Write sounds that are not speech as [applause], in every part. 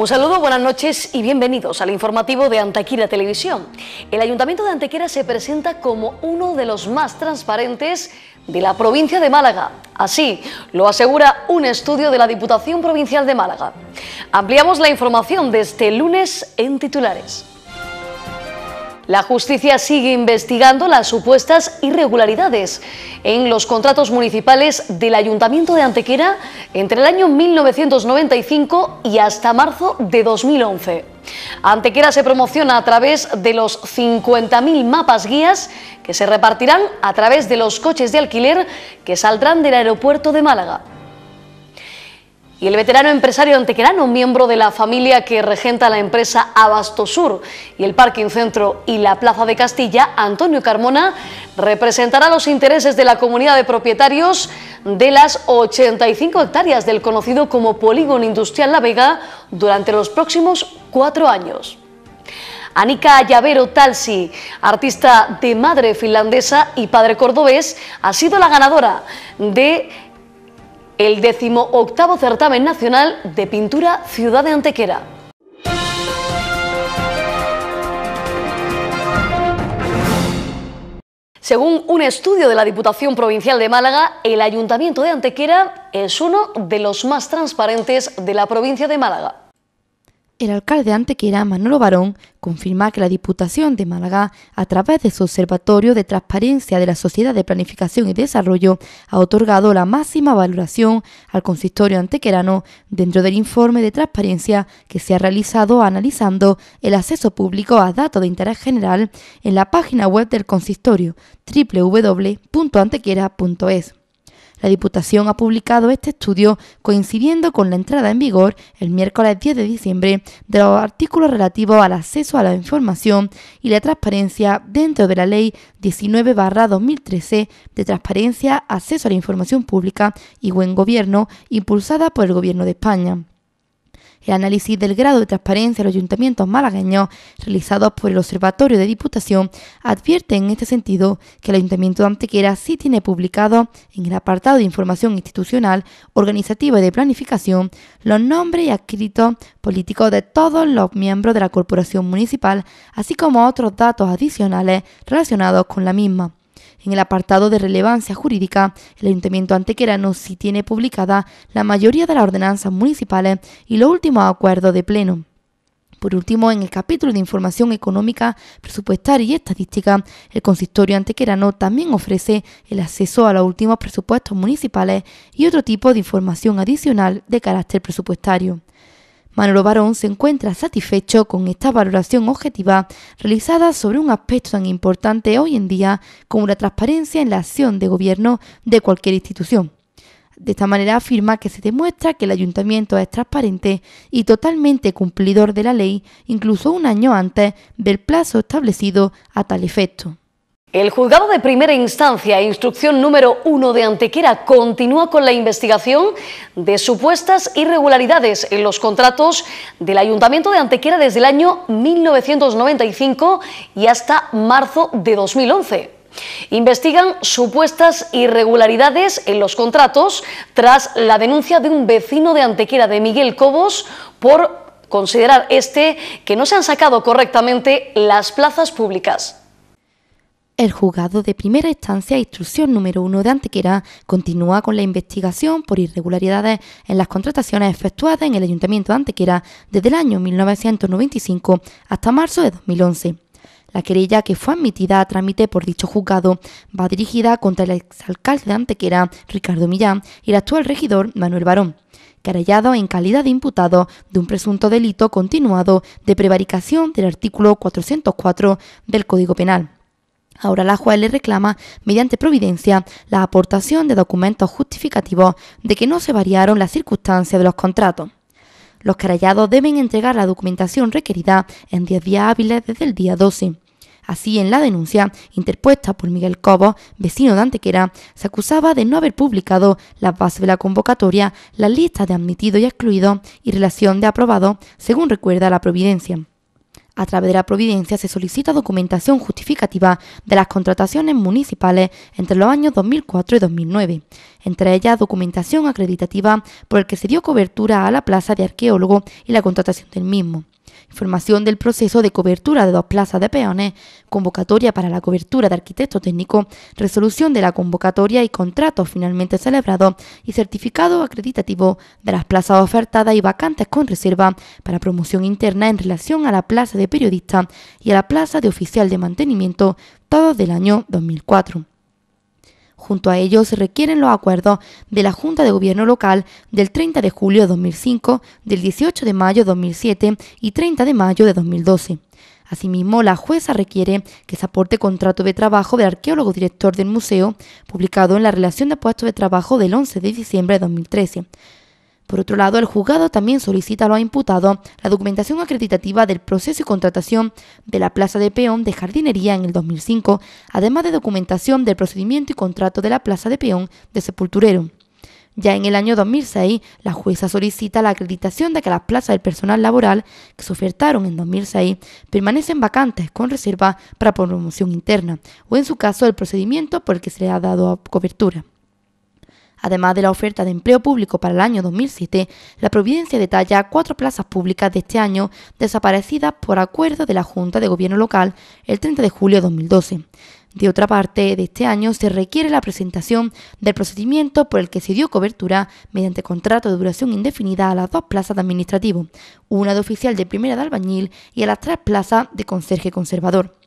Un saludo, buenas noches y bienvenidos al informativo de Antequera Televisión. El Ayuntamiento de Antequera se presenta como uno de los más transparentes de la provincia de Málaga. Así lo asegura un estudio de la Diputación Provincial de Málaga. Ampliamos la información desde este lunes en titulares. La justicia sigue investigando las supuestas irregularidades en los contratos municipales del Ayuntamiento de Antequera entre el año 1995 y hasta marzo de 2011. Antequera se promociona a través de los 50.000 mapas guías que se repartirán a través de los coches de alquiler que saldrán del aeropuerto de Málaga. Y el veterano empresario antequerano, miembro de la familia que regenta la empresa Abasto Sur y el Parque Centro y la Plaza de Castilla, Antonio Carmona, representará los intereses de la comunidad de propietarios de las 85 hectáreas del conocido como Polígono Industrial La Vega durante los próximos cuatro años. Anika Llavero Talsi, artista de madre finlandesa y padre cordobés, ha sido la ganadora de el octavo certamen nacional de pintura Ciudad de Antequera. Según un estudio de la Diputación Provincial de Málaga, el Ayuntamiento de Antequera es uno de los más transparentes de la provincia de Málaga. El alcalde antequera, Manolo Barón, confirma que la Diputación de Málaga, a través de su Observatorio de Transparencia de la Sociedad de Planificación y Desarrollo, ha otorgado la máxima valoración al consistorio antequerano dentro del informe de transparencia que se ha realizado analizando el acceso público a datos de interés general en la página web del consistorio www.antequera.es. La Diputación ha publicado este estudio coincidiendo con la entrada en vigor el miércoles 10 de diciembre de los artículos relativos al acceso a la información y la transparencia dentro de la Ley 19-2013 de Transparencia, Acceso a la Información Pública y Buen Gobierno, impulsada por el Gobierno de España el análisis del grado de transparencia de los ayuntamientos malagueños realizados por el Observatorio de Diputación advierte en este sentido que el Ayuntamiento de Antequera sí tiene publicado en el apartado de información institucional, organizativa y de planificación los nombres y adscritos políticos de todos los miembros de la corporación municipal, así como otros datos adicionales relacionados con la misma. En el apartado de relevancia jurídica, el Ayuntamiento Antequerano sí tiene publicada la mayoría de las ordenanzas municipales y los últimos acuerdos de pleno. Por último, en el capítulo de información económica, presupuestaria y estadística, el consistorio antequerano también ofrece el acceso a los últimos presupuestos municipales y otro tipo de información adicional de carácter presupuestario. Manolo Barón se encuentra satisfecho con esta valoración objetiva realizada sobre un aspecto tan importante hoy en día como la transparencia en la acción de gobierno de cualquier institución. De esta manera afirma que se demuestra que el ayuntamiento es transparente y totalmente cumplidor de la ley, incluso un año antes del plazo establecido a tal efecto. El juzgado de primera instancia e instrucción número 1 de Antequera continúa con la investigación de supuestas irregularidades en los contratos del Ayuntamiento de Antequera desde el año 1995 y hasta marzo de 2011. Investigan supuestas irregularidades en los contratos tras la denuncia de un vecino de Antequera, de Miguel Cobos, por considerar este que no se han sacado correctamente las plazas públicas. El juzgado de primera instancia, instrucción número uno de Antequera, continúa con la investigación por irregularidades en las contrataciones efectuadas en el Ayuntamiento de Antequera desde el año 1995 hasta marzo de 2011. La querella que fue admitida a trámite por dicho juzgado va dirigida contra el exalcalde de Antequera, Ricardo Millán, y el actual regidor, Manuel Barón, querellado en calidad de imputado de un presunto delito continuado de prevaricación del artículo 404 del Código Penal. Ahora la juez le reclama, mediante providencia, la aportación de documentos justificativos de que no se variaron las circunstancias de los contratos. Los carallados deben entregar la documentación requerida en 10 días hábiles desde el día 12. Así, en la denuncia interpuesta por Miguel Cobo, vecino de Antequera, se acusaba de no haber publicado la base de la convocatoria, la lista de admitido y excluido y relación de aprobado, según recuerda la Providencia. A través de la Providencia se solicita documentación justificativa de las contrataciones municipales entre los años 2004 y 2009, entre ellas documentación acreditativa por el que se dio cobertura a la plaza de arqueólogo y la contratación del mismo información del proceso de cobertura de dos plazas de peones, convocatoria para la cobertura de arquitecto técnico, resolución de la convocatoria y contratos finalmente celebrados y certificado acreditativo de las plazas ofertadas y vacantes con reserva para promoción interna en relación a la plaza de periodista y a la plaza de oficial de mantenimiento, todos del año 2004. Junto a ellos se requieren los acuerdos de la Junta de Gobierno Local del 30 de julio de 2005, del 18 de mayo de 2007 y 30 de mayo de 2012. Asimismo, la jueza requiere que se aporte contrato de trabajo del arqueólogo director del museo, publicado en la relación de puestos de trabajo del 11 de diciembre de 2013. Por otro lado, el juzgado también solicita a los imputados la documentación acreditativa del proceso y contratación de la plaza de peón de jardinería en el 2005, además de documentación del procedimiento y contrato de la plaza de peón de sepulturero. Ya en el año 2006, la jueza solicita la acreditación de que las plazas del personal laboral que se ofertaron en 2006 permanecen vacantes con reserva para promoción interna o en su caso el procedimiento por el que se le ha dado cobertura. Además de la oferta de empleo público para el año 2007, la Providencia detalla cuatro plazas públicas de este año desaparecidas por acuerdo de la Junta de Gobierno Local el 30 de julio de 2012. De otra parte, de este año se requiere la presentación del procedimiento por el que se dio cobertura mediante contrato de duración indefinida a las dos plazas de administrativo, una de oficial de primera de albañil y a las tres plazas de conserje conservador.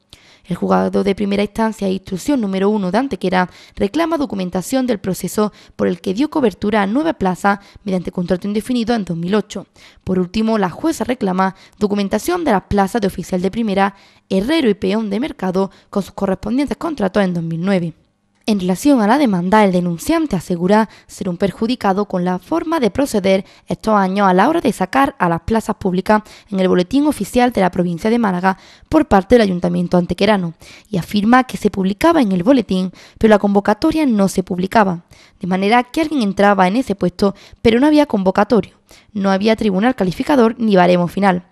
El juzgado de primera instancia e instrucción número uno de Antequera reclama documentación del proceso por el que dio cobertura a nueve Plaza mediante contrato indefinido en 2008. Por último, la jueza reclama documentación de las plazas de oficial de primera, herrero y peón de mercado con sus correspondientes contratos en 2009. En relación a la demanda, el denunciante asegura ser un perjudicado con la forma de proceder estos años a la hora de sacar a las plazas públicas en el Boletín Oficial de la Provincia de Málaga por parte del Ayuntamiento Antequerano y afirma que se publicaba en el boletín, pero la convocatoria no se publicaba, de manera que alguien entraba en ese puesto, pero no había convocatorio, no había tribunal calificador ni baremo final.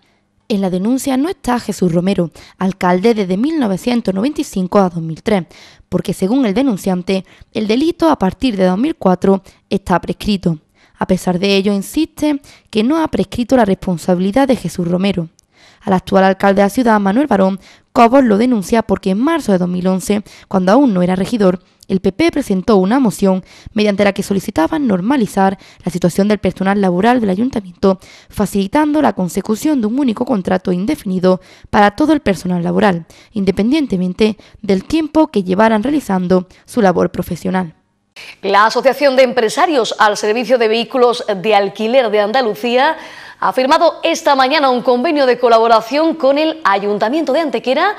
En la denuncia no está Jesús Romero, alcalde desde 1995 a 2003, porque según el denunciante, el delito a partir de 2004 está prescrito. A pesar de ello, insiste que no ha prescrito la responsabilidad de Jesús Romero. Al actual alcalde de la ciudad, Manuel Barón, Cobos lo denuncia porque en marzo de 2011, cuando aún no era regidor, el PP presentó una moción mediante la que solicitaban normalizar la situación del personal laboral del ayuntamiento, facilitando la consecución de un único contrato indefinido para todo el personal laboral, independientemente del tiempo que llevaran realizando su labor profesional. La Asociación de Empresarios al Servicio de Vehículos de Alquiler de Andalucía ha firmado esta mañana un convenio de colaboración con el Ayuntamiento de Antequera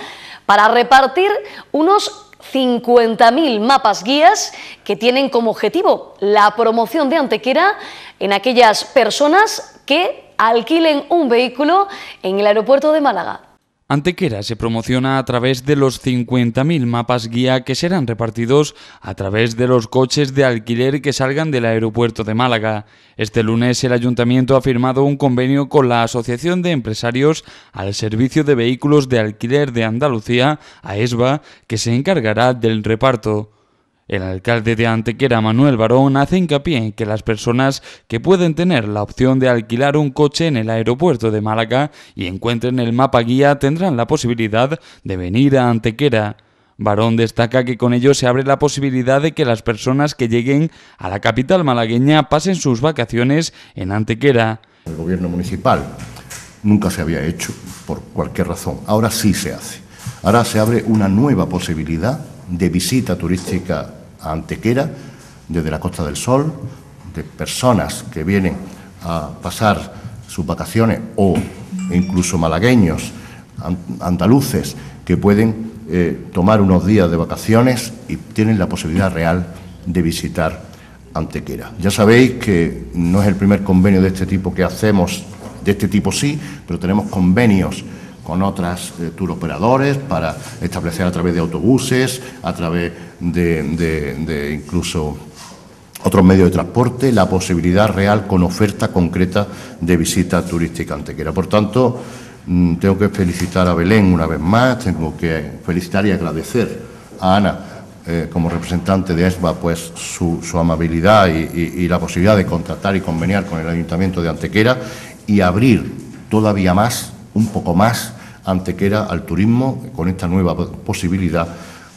para repartir unos 50.000 mapas guías que tienen como objetivo la promoción de Antequera en aquellas personas que alquilen un vehículo en el aeropuerto de Málaga. Antequera se promociona a través de los 50.000 mapas guía que serán repartidos a través de los coches de alquiler que salgan del aeropuerto de Málaga. Este lunes el ayuntamiento ha firmado un convenio con la Asociación de Empresarios al Servicio de Vehículos de Alquiler de Andalucía, AESBA, e que se encargará del reparto. El alcalde de Antequera, Manuel Barón, hace hincapié en que las personas que pueden tener la opción de alquilar un coche en el aeropuerto de Málaga y encuentren el mapa guía tendrán la posibilidad de venir a Antequera. Barón destaca que con ello se abre la posibilidad de que las personas que lleguen a la capital malagueña pasen sus vacaciones en Antequera. El gobierno municipal nunca se había hecho por cualquier razón. Ahora sí se hace. Ahora se abre una nueva posibilidad de visita turística a Antequera, desde la Costa del Sol, de personas que vienen a pasar sus vacaciones o incluso malagueños, andaluces, que pueden eh, tomar unos días de vacaciones y tienen la posibilidad real de visitar Antequera. Ya sabéis que no es el primer convenio de este tipo que hacemos, de este tipo sí, pero tenemos convenios con otras eh, tour operadores para establecer a través de autobuses, a través de, incluso otros medios de transporte, la posibilidad real con oferta concreta de visita turística antequera. Por tanto, mm, tengo que felicitar a Belén una vez más, tengo que felicitar y agradecer a Ana eh, como representante de ESBA pues su, amabilidad y, la posibilidad de contratar y conveniar con el Ayuntamiento de Antequera y abrir todavía más un poco más antequera al turismo con esta nueva posibilidad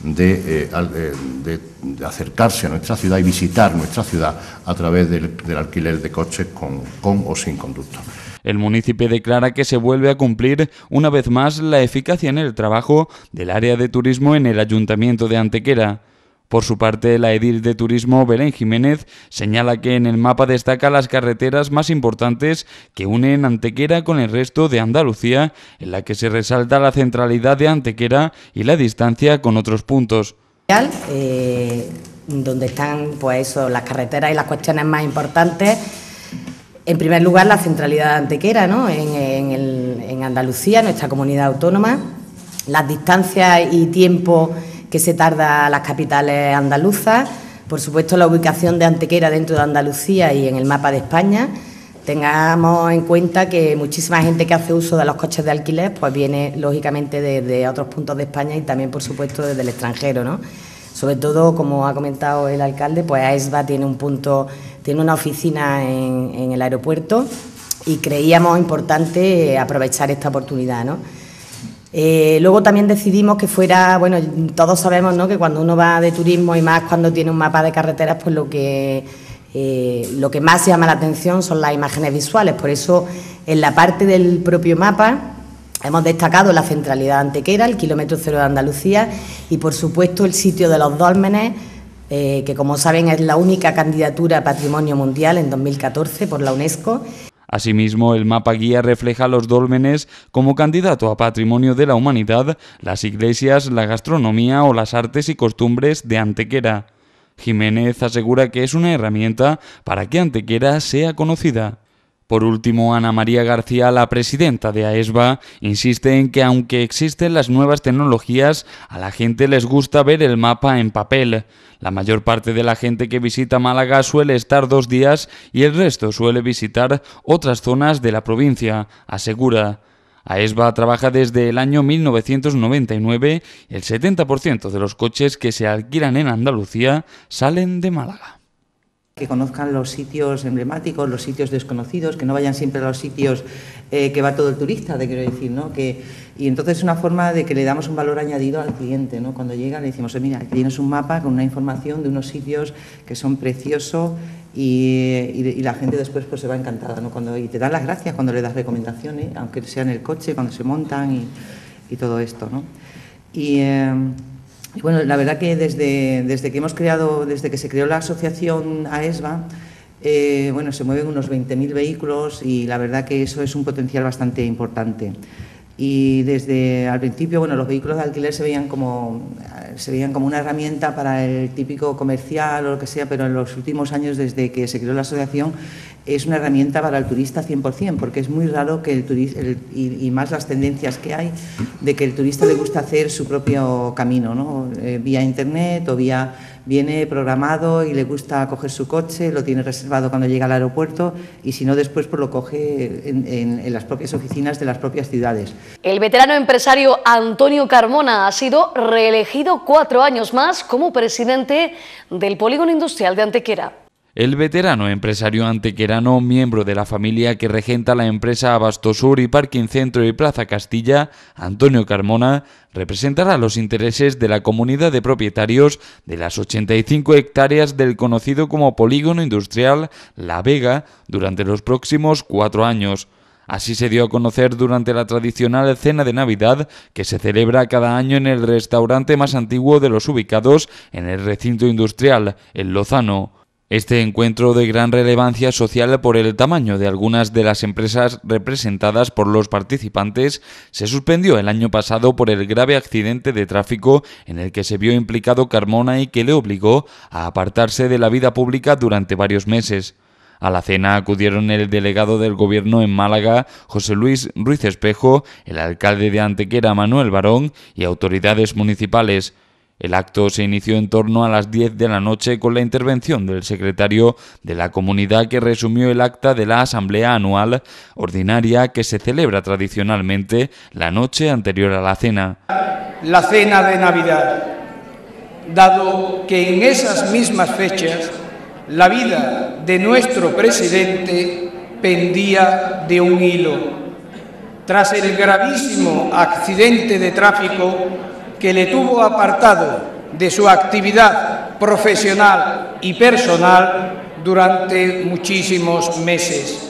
eh, eh, de, acercarse a nuestra ciudad y visitar nuestra ciudad a través del, alquiler de coches con, con o sin conductor. El municipio declara que se vuelve a cumplir una vez más la eficacia en el trabajo del área de turismo en el ayuntamiento de Antequera. Por su parte, la edil de turismo Belén Jiménez señala que en el mapa destaca las carreteras más importantes que unen Antequera con el resto de Andalucía, en la que se resalta la centralidad de Antequera y la distancia con otros puntos. Eh, donde están pues eso, las carreteras y las cuestiones más importantes. En primer lugar, la centralidad de Antequera, ¿no? en, en Andalucía, nuestra comunidad autónoma, las distancias y tiempo que se tarda las capitales andaluzas, por supuesto la ubicación de Antequera dentro de Andalucía y en el mapa de España. Tengamos en cuenta que muchísima gente que hace uso de los coches de alquiler pues viene lógicamente desde otros puntos de España y también por supuesto desde el extranjero, ¿no? Sobre todo, como ha comentado el alcalde, pues AESBA e tiene un punto, tiene una oficina en, en el aeropuerto y creíamos importante eh, aprovechar esta oportunidad, ¿no? Eh, luego también decidimos que fuera, bueno, todos sabemos que cuando uno va de turismo y más cuando tiene un mapa de carreteras, pues lo que, eh, lo que más llama la atención son las imágenes visuales. Por eso en la parte del propio mapa hemos destacado la centralidad de antequera, el kilómetro cero de Andalucía y por supuesto el sitio de los dólmenes. Eh, que como saben es la única candidatura a Patrimonio Mundial en 2014 por la UNESCO Asimismo, el mapa guía refleja los dólmenes como candidato a patrimonio de la humanidad, las iglesias, la gastronomía o las artes y costumbres de Antequera. Jiménez asegura que es una herramienta para que Antequera sea conocida. Por último, Ana María García, la presidenta de AESBA, e insiste en que aunque existen las nuevas tecnologías, a la gente les gusta ver el mapa en papel. La mayor parte de la gente que visita Málaga suele estar dos días y el resto suele visitar otras zonas de la provincia, asegura. AESBA e trabaja desde el año 1999 el 70% de los coches que se alquilan en Andalucía salen de Málaga que conozcan los sitios emblemáticos, los sitios desconocidos, que no vayan siempre a los sitios eh, que va todo el turista, de quiero decir, ¿no? Que, y entonces es una forma de que le damos un valor añadido al cliente, ¿no? Cuando llegan le decimos, mira, aquí tienes un mapa con una información de unos sitios que son preciosos y, la gente después pues se va encantada, ¿no? y te dan las gracias cuando le das recomendaciones, aunque sea en el coche, cuando se montan y, todo esto, ¿no? Y... Em, bueno, la verdad que desde, desde que hemos creado, desde que se creó la asociación AESBA, e eh, bueno, se mueven unos 20.000 vehículos y la verdad que eso es un potencial bastante importante. Y desde al principio, bueno, los vehículos de alquiler se veían como eh, se veían como una herramienta para el típico comercial o lo que sea, pero en los últimos años, desde que se creó la asociación, es una herramienta para el turista 100%, porque es muy raro que el turista, y, más las tendencias que hay, de que el turista le gusta hacer su propio camino, ¿no? Eh, vía internet o vía viene programado y le gusta coger su coche, lo tiene reservado cuando llega al aeropuerto y si no después pues lo coge en, las propias oficinas de las propias ciudades. El veterano empresario Antonio Carmona ha sido reelegido cuatro años más como presidente del Polígono Industrial de Antequera. El veterano empresario antequerano, miembro de la familia que regenta la empresa Abastosur y Parking Centro y Plaza Castilla, Antonio Carmona, representará los intereses de la comunidad de propietarios de las 85 hectáreas del conocido como polígono industrial La Vega durante los próximos cuatro años. Así se dio a conocer durante la tradicional cena de Navidad que se celebra cada año en el restaurante más antiguo de los ubicados en el recinto industrial, el Lozano. Este encuentro de gran relevancia social por el tamaño de algunas de las empresas representadas por los participantes se suspendió el año pasado por el grave accidente de tráfico en el que se vio implicado Carmona y que le obligó a apartarse de la vida pública durante varios meses. A la cena acudieron el delegado del gobierno en Málaga, José Luis Ruiz Espejo, el alcalde de Antequera, Manuel Barón, y autoridades municipales. El acto se inició en torno a las 10 de la noche con la intervención del secretario de la comunidad que resumió el acta de la Asamblea Anual Ordinaria que se celebra tradicionalmente la noche anterior a la cena. La cena de Navidad, dado que en esas mismas fechas la vida de nuestro presidente pendía de un hilo. Tras el gravísimo accidente de tráfico que le tuvo apartado de su actividad profesional y personal durante muchísimos meses.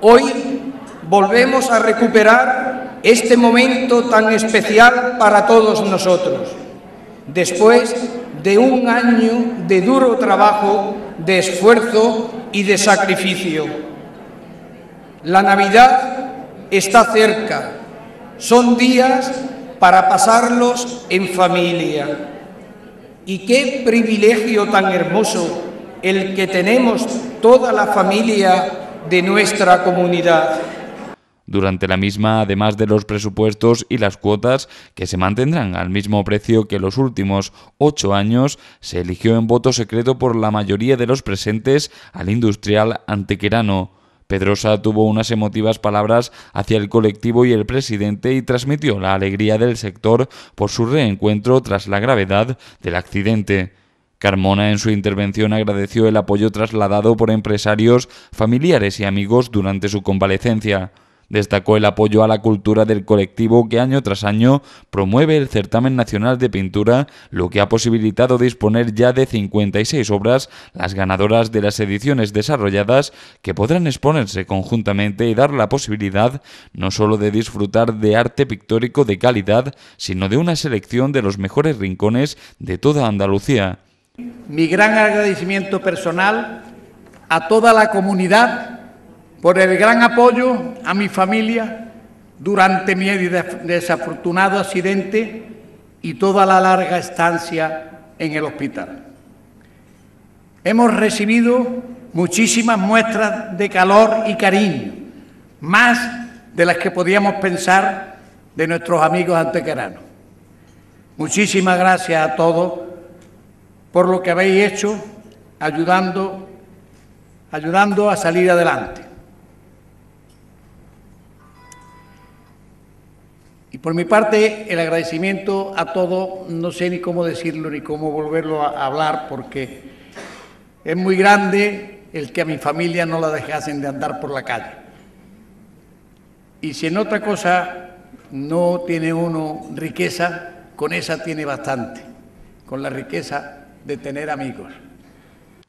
Hoy volvemos a recuperar este momento tan especial para todos nosotros, después de un año de duro trabajo, de esfuerzo y de sacrificio. La Navidad está cerca, son días para pasarlos en familia. Y qué privilegio tan hermoso el que tenemos toda la familia de nuestra comunidad. Durante la misma, además de los presupuestos y las cuotas, que se mantendrán al mismo precio que los últimos ocho años, se eligió en voto secreto por la mayoría de los presentes al industrial antequerano. Pedrosa tuvo unas emotivas palabras hacia el colectivo y el presidente y transmitió la alegría del sector por su reencuentro tras la gravedad del accidente. Carmona en su intervención agradeció el apoyo trasladado por empresarios, familiares y amigos durante su convalecencia. Destacó el apoyo a la cultura del colectivo que año tras año promueve el Certamen Nacional de Pintura, lo que ha posibilitado disponer ya de 56 obras, las ganadoras de las ediciones desarrolladas, que podrán exponerse conjuntamente y dar la posibilidad no solo de disfrutar de arte pictórico de calidad, sino de una selección de los mejores rincones de toda Andalucía. Mi gran agradecimiento personal a toda la comunidad por el gran apoyo a mi familia durante mi desafortunado accidente y toda la larga estancia en el hospital. Hemos recibido muchísimas muestras de calor y cariño, más de las que podíamos pensar de nuestros amigos antequeranos. Muchísimas gracias a todos por lo que habéis hecho ayudando, ayudando a salir adelante. por mi parte, el agradecimiento a todo, no sé ni cómo decirlo ni cómo volverlo a hablar, porque es muy grande el que a mi familia no la dejasen de andar por la calle. Y si en otra cosa no tiene uno riqueza, con esa tiene bastante, con la riqueza de tener amigos.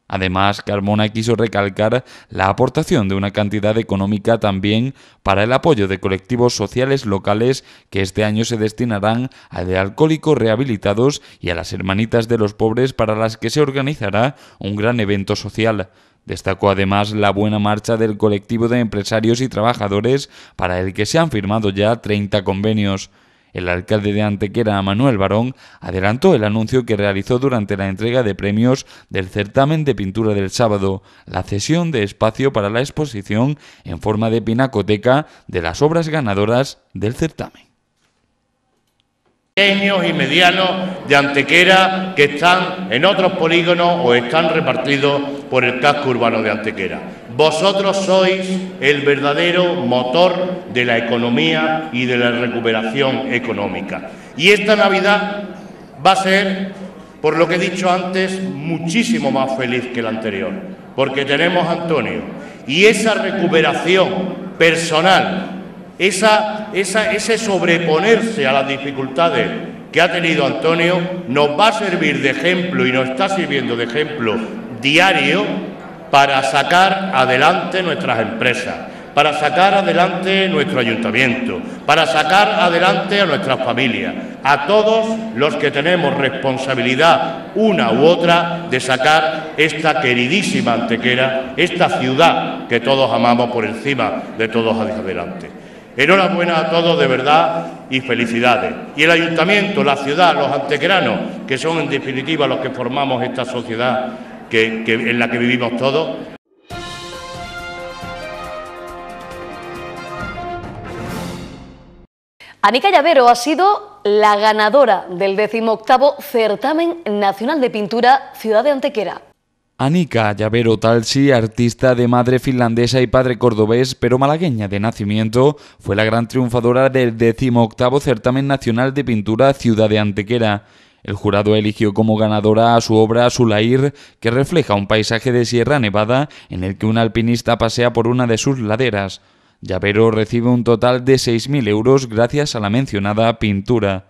Además, Carmona quiso recalcar la aportación de una cantidad económica también para el apoyo de colectivos sociales locales que este año se destinarán a de alcohólicos rehabilitados y a las hermanitas de los pobres para las que se organizará un gran evento social. Destacó además la buena marcha del colectivo de empresarios y trabajadores para el que se han firmado ya 30 convenios. El alcalde de Antequera, Manuel Barón, adelantó el anuncio que realizó durante la entrega de premios del certamen de pintura del sábado, la cesión de espacio para la exposición en forma de pinacoteca de las obras ganadoras del certamen pequeños y medianos de Antequera que están en otros polígonos o están repartidos por el casco urbano de Antequera. Vosotros sois el verdadero motor de la economía y de la recuperación económica. Y esta Navidad va a ser, por lo que he dicho antes, muchísimo más feliz que la anterior, porque tenemos a Antonio. Y esa recuperación personal, esa, ese sobreponerse a las dificultades que ha tenido Antonio, nos va a servir de ejemplo y nos está sirviendo de ejemplo diario para sacar adelante nuestras empresas, para sacar adelante nuestro ayuntamiento, para sacar adelante a nuestras familias, a todos los que tenemos responsabilidad una u otra de sacar esta queridísima antequera, esta ciudad que todos amamos por encima de todos adelante. Enhorabuena a todos de verdad y felicidades. Y el ayuntamiento, la ciudad, los antequeranos, que son en definitiva los que formamos esta sociedad, en la que vivimos todos. Anica Llavero ha sido la ganadora del 18 Certamen Nacional de Pintura Ciudad de Antequera. Anika Llavero Talsi, artista de madre finlandesa y padre cordobés, pero malagueña de nacimiento, fue la gran triunfadora del 18 Certamen Nacional de Pintura Ciudad de Antequera. El jurado eligió como ganadora a su obra Sulair, que refleja un paisaje de Sierra Nevada en el que un alpinista pasea por una de sus laderas. Llavero recibe un total de 6.000 euros gracias a la mencionada pintura.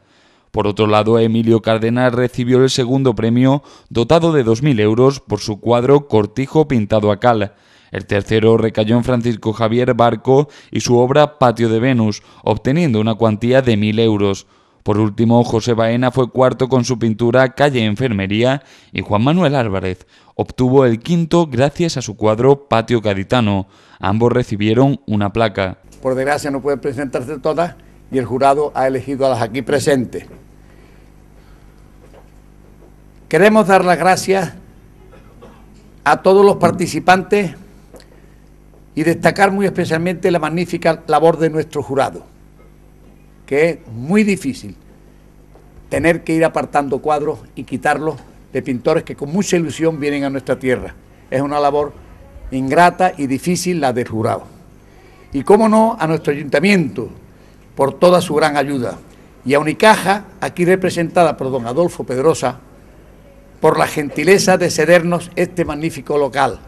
Por otro lado, Emilio Cárdenas recibió el segundo premio, dotado de 2.000 euros, por su cuadro Cortijo pintado a cal. El tercero recayó en Francisco Javier Barco y su obra Patio de Venus, obteniendo una cuantía de 1.000 euros. Por último, José Baena fue cuarto con su pintura Calle Enfermería y Juan Manuel Álvarez obtuvo el quinto gracias a su cuadro Patio Caditano. Ambos recibieron una placa. Por desgracia no pueden presentarse todas y el jurado ha elegido a las aquí presentes. Queremos dar las gracias a todos los participantes y destacar muy especialmente la magnífica labor de nuestro jurado que es muy difícil tener que ir apartando cuadros y quitarlos de pintores que con mucha ilusión vienen a nuestra tierra. Es una labor ingrata y difícil la de jurado. Y cómo no a nuestro ayuntamiento por toda su gran ayuda. Y a Unicaja, aquí representada por don Adolfo Pedrosa, por la gentileza de cedernos este magnífico local.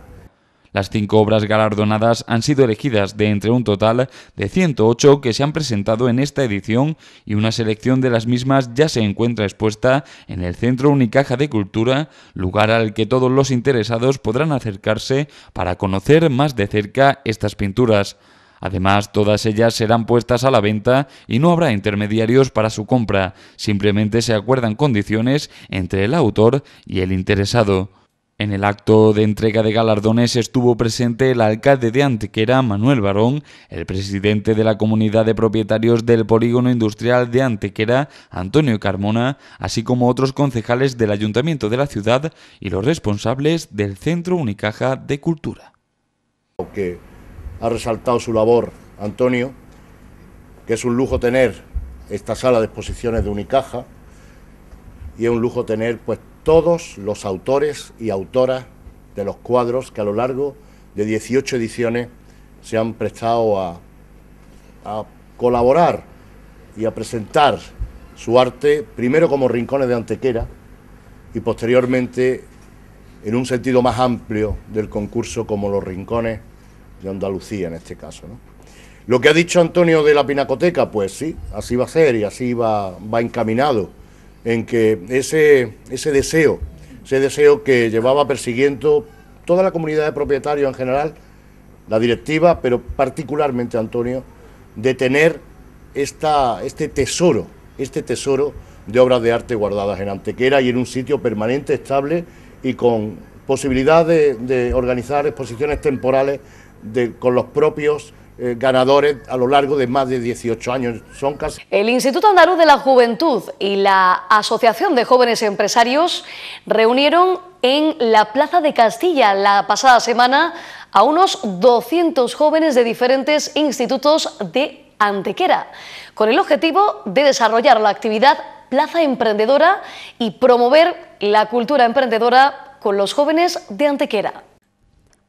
Las cinco obras galardonadas han sido elegidas de entre un total de 108 que se han presentado en esta edición y una selección de las mismas ya se encuentra expuesta en el Centro Unicaja de Cultura, lugar al que todos los interesados podrán acercarse para conocer más de cerca estas pinturas. Además, todas ellas serán puestas a la venta y no habrá intermediarios para su compra, simplemente se acuerdan condiciones entre el autor y el interesado. En el acto de entrega de galardones estuvo presente el alcalde de Antequera, Manuel Barón, el presidente de la comunidad de propietarios del polígono industrial de Antequera, Antonio Carmona, así como otros concejales del ayuntamiento de la ciudad y los responsables del Centro Unicaja de Cultura. Que ha resaltado su labor Antonio, que es un lujo tener esta sala de exposiciones de Unicaja y es un lujo tener pues todos los autores y autoras de los cuadros que a lo largo de 18 ediciones se han prestado a, colaborar y a presentar su arte, primero como Rincones de Antequera y posteriormente en un sentido más amplio del concurso como los Rincones de Andalucía en este caso. Lo que ha dicho Antonio de la Pinacoteca, pues sí, así va a ser y así va, va encaminado en que ese, ese deseo, ese deseo que llevaba persiguiendo toda la comunidad de propietarios en general, la directiva, pero particularmente Antonio, de tener esta, este tesoro, este tesoro de obras de arte guardadas en Antequera y en un sitio permanente, estable y con posibilidad de, organizar exposiciones temporales de, con los propios eh, ganadores a lo largo de más de 18 años. Son casi... El Instituto Andaluz de la Juventud y la Asociación de Jóvenes Empresarios reunieron en la Plaza de Castilla la pasada semana a unos 200 jóvenes de diferentes institutos de Antequera, con el objetivo de desarrollar la actividad Plaza Emprendedora y promover la cultura emprendedora con los jóvenes de Antequera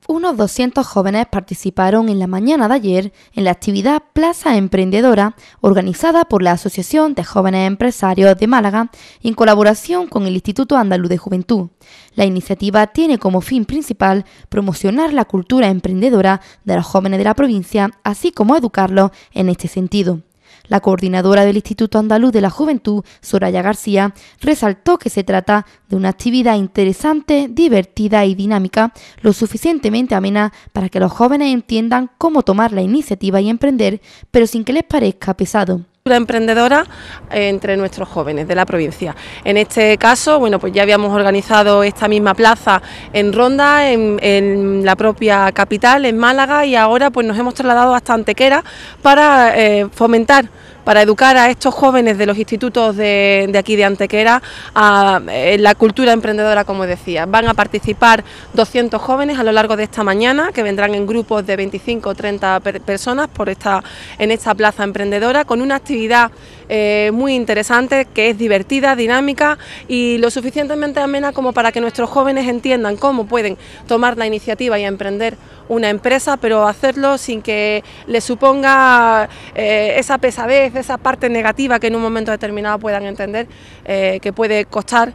unos 200 jóvenes participaron en la mañana de ayer en la actividad Plaza Emprendedora organizada por la Asociación de Jóvenes Empresarios de Málaga en colaboración con el Instituto Andaluz de Juventud. La iniciativa tiene como fin principal promocionar la cultura emprendedora de los jóvenes de la provincia, así como educarlos en este sentido. La coordinadora del Instituto Andaluz de la Juventud, Soraya García, resaltó que se trata de una actividad interesante, divertida y dinámica, lo suficientemente amena para que los jóvenes entiendan cómo tomar la iniciativa y emprender, pero sin que les parezca pesado emprendedora eh, entre nuestros jóvenes de la provincia. En este caso, bueno, pues ya habíamos organizado esta misma plaza en Ronda, en, la propia capital, en Málaga, y ahora pues nos hemos trasladado hasta Antequera para eh, fomentar para educar a estos jóvenes de los institutos de, aquí de Antequera a, eh, la cultura emprendedora, como decía. Van a participar 200 jóvenes a lo largo de esta mañana, que vendrán en grupos de 25 o 30 personas por esta, en esta plaza emprendedora, con una actividad eh, muy interesante, que es divertida, dinámica y lo suficientemente amena como para que nuestros jóvenes entiendan cómo pueden tomar la iniciativa y emprender una empresa, pero hacerlo sin que les suponga eh, esa pesadez, esa parte negativa que en un momento determinado puedan entender eh, que puede costar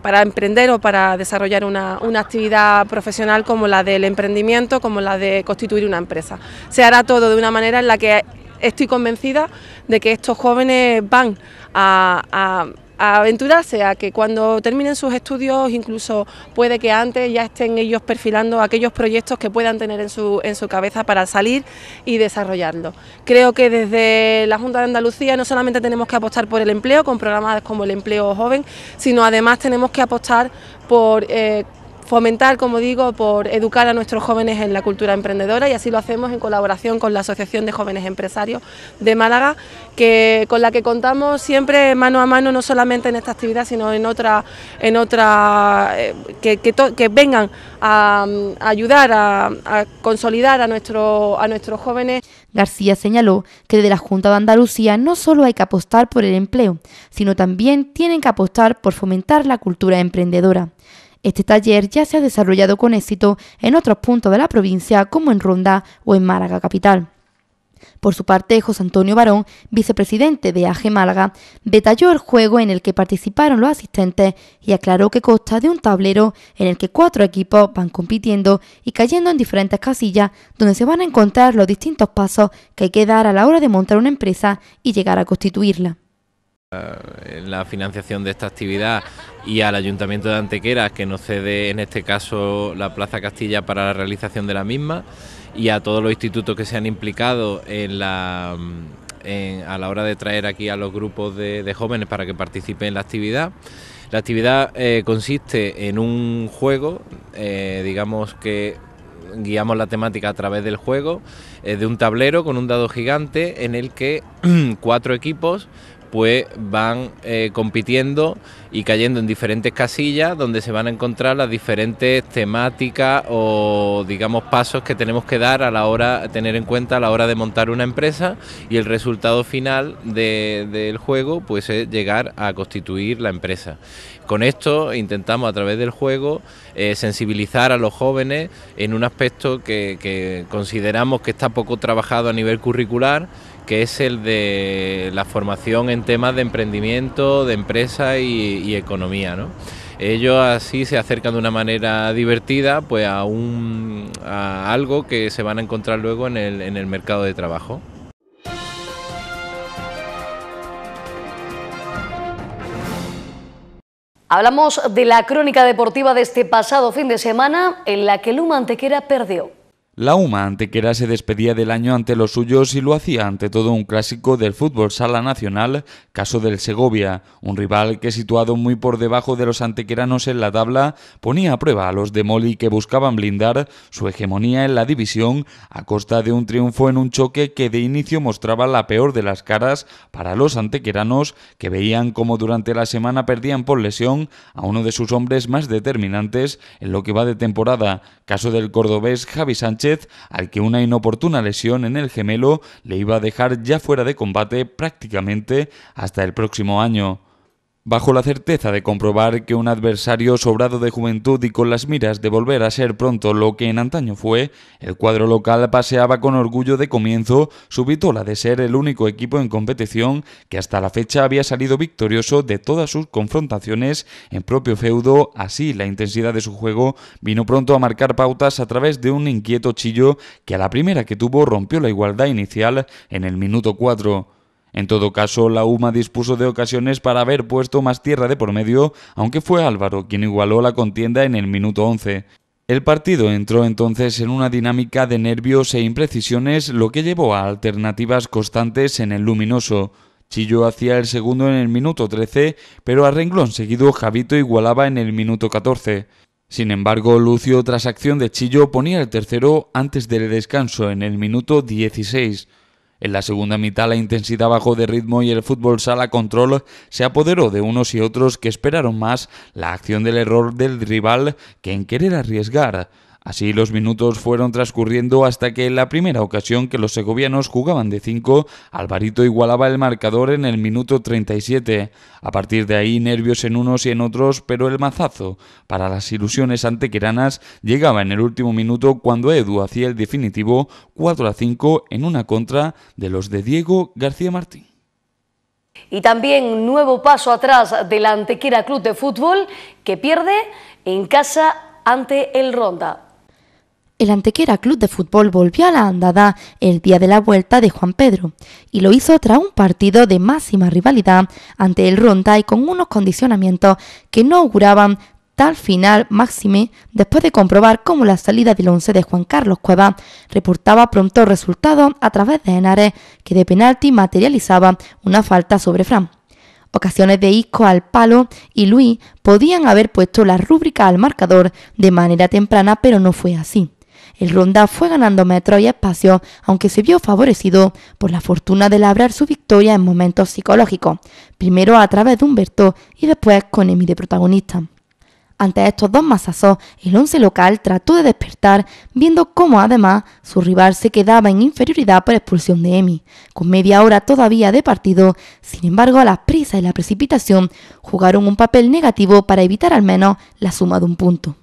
para emprender o para desarrollar una, una actividad profesional como la del emprendimiento, como la de constituir una empresa. Se hará todo de una manera en la que estoy convencida de que estos jóvenes van a, aventurarse a que cuando terminen sus estudios, incluso puede que antes ya estén ellos perfilando aquellos proyectos que puedan tener en su, cabeza para salir y desarrollarlo. Creo que desde la Junta de Andalucía no solamente tenemos que apostar por el empleo con programas como el empleo joven, sino además tenemos que apostar por... Eh, fomentar, como digo, por educar a nuestros jóvenes en la cultura emprendedora y así lo hacemos en colaboración con la Asociación de Jóvenes Empresarios de Málaga, que, con la que contamos siempre mano a mano, no solamente en esta actividad, sino en otra, en otra eh, que, vengan a, ayudar a, consolidar a, nuestro, a nuestros jóvenes. García señaló que desde la Junta de Andalucía no solo hay que apostar por el empleo, sino también tienen que apostar por fomentar la cultura emprendedora. Este taller ya se ha desarrollado con éxito en otros puntos de la provincia como en Ronda o en Málaga capital. Por su parte, José Antonio Barón, vicepresidente de AG Málaga, detalló el juego en el que participaron los asistentes y aclaró que consta de un tablero en el que cuatro equipos van compitiendo y cayendo en diferentes casillas donde se van a encontrar los distintos pasos que hay que dar a la hora de montar una empresa y llegar a constituirla. ...en eh, la financiación de esta actividad y al Ayuntamiento de Antequera, que nos cede en este caso la Plaza Castilla para la realización de la misma, y a todos los institutos que se han implicado en la, mm, a la hora de traer aquí a los grupos de, jóvenes para que participen en la actividad. La actividad eh, consiste en un juego, eh, digamos que guiamos la temática a través del juego, de un tablero con un dado gigante en el que [clears throat] cuatro equipos pues van eh, compitiendo y cayendo en diferentes casillas donde se van a encontrar las diferentes temáticas o digamos pasos que tenemos que dar a la hora, tener en cuenta a la hora de montar una empresa y el resultado final del juego pues es llegar a constituir la empresa. Con esto intentamos a través del juego eh, sensibilizar a los jóvenes en un aspecto que, que consideramos que está poco trabajado a nivel curricular que es el de la formación en temas de emprendimiento, de empresa y y, economía, Ellos así se acercan de una manera divertida pues a, un, algo que se van a encontrar luego en el, en el mercado de trabajo. Hablamos de la crónica deportiva de este pasado fin de semana en la que Luma Antequera perdió. La UMA Antequera se despedía del año ante los suyos y lo hacía ante todo un clásico del fútbol sala nacional, caso del Segovia, un rival que situado muy por debajo de los antequeranos en la tabla, ponía a prueba a los de Moli que buscaban blindar su hegemonía en la división a costa de un triunfo en un choque que de inicio mostraba la peor de las caras para los antequeranos que veían como durante la semana perdían por lesión a uno de sus hombres más determinantes en lo que va de temporada, caso del cordobés Javi Sánchez al que una inoportuna lesión en el gemelo le iba a dejar ya fuera de combate prácticamente hasta el próximo año. Bajo la certeza de comprobar que un adversario sobrado de juventud y con las miras de volver a ser pronto lo que en antaño fue, el cuadro local paseaba con orgullo de comienzo su vitola de ser el único equipo en competición que hasta la fecha había salido victorioso de todas sus confrontaciones en propio feudo, así la intensidad de su juego vino pronto a marcar pautas a través de un inquieto chillo que a la primera que tuvo rompió la igualdad inicial en el minuto 4. En todo caso, la UMA dispuso de ocasiones para haber puesto más tierra de por medio, aunque fue Álvaro quien igualó la contienda en el minuto 11. El partido entró entonces en una dinámica de nervios e imprecisiones, lo que llevó a alternativas constantes en el luminoso. Chillo hacía el segundo en el minuto 13, pero a renglón seguido Javito igualaba en el minuto 14. Sin embargo, Lucio, tras acción de Chillo, ponía el tercero antes del descanso en el minuto 16. En la segunda mitad la intensidad bajó de ritmo y el fútbol sala control se apoderó de unos y otros que esperaron más la acción del error del rival que en querer arriesgar. Así los minutos fueron transcurriendo hasta que en la primera ocasión que los segovianos jugaban de 5, Alvarito igualaba el marcador en el minuto 37. A partir de ahí nervios en unos y en otros, pero el mazazo para las ilusiones antequeranas llegaba en el último minuto cuando Edu hacía el definitivo 4 a 5 en una contra de los de Diego García Martín. Y también nuevo paso atrás del Antequera Club de Fútbol que pierde en casa ante el Ronda. El Antequera Club de Fútbol volvió a la andada el día de la vuelta de Juan Pedro y lo hizo tras un partido de máxima rivalidad ante el Ronda y con unos condicionamientos que no auguraban tal final máxime después de comprobar cómo la salida del once de Juan Carlos Cueva reportaba pronto resultados a través de Henares que de penalti materializaba una falta sobre Fran. Ocasiones de Isco al palo y Luis podían haber puesto la rúbrica al marcador de manera temprana pero no fue así. El Ronda fue ganando metros y espacio, aunque se vio favorecido por la fortuna de labrar su victoria en momentos psicológicos, primero a través de Humberto y después con Emi de protagonista. Ante estos dos masazos, el once local trató de despertar, viendo cómo además su rival se quedaba en inferioridad por expulsión de Emi. Con media hora todavía de partido, sin embargo, las prisas y la precipitación jugaron un papel negativo para evitar al menos la suma de un punto.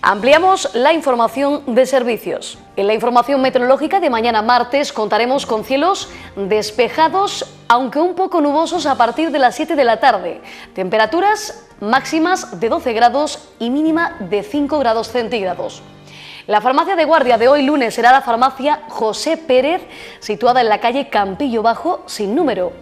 Ampliamos la información de servicios. En la información meteorológica de mañana martes contaremos con cielos despejados, aunque un poco nubosos a partir de las 7 de la tarde. Temperaturas máximas de 12 grados y mínima de 5 grados centígrados. La farmacia de guardia de hoy lunes será la farmacia José Pérez, situada en la calle Campillo Bajo, sin número.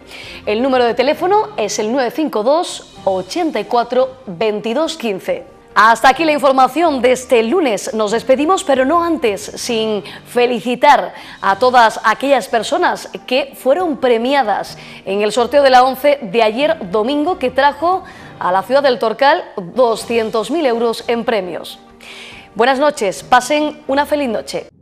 El número de teléfono es el 952 84 22 15. Hasta aquí la información de este lunes. Nos despedimos, pero no antes, sin felicitar a todas aquellas personas que fueron premiadas en el sorteo de la 11 de ayer domingo que trajo a la ciudad del Torcal 200.000 euros en premios. Buenas noches, pasen una feliz noche.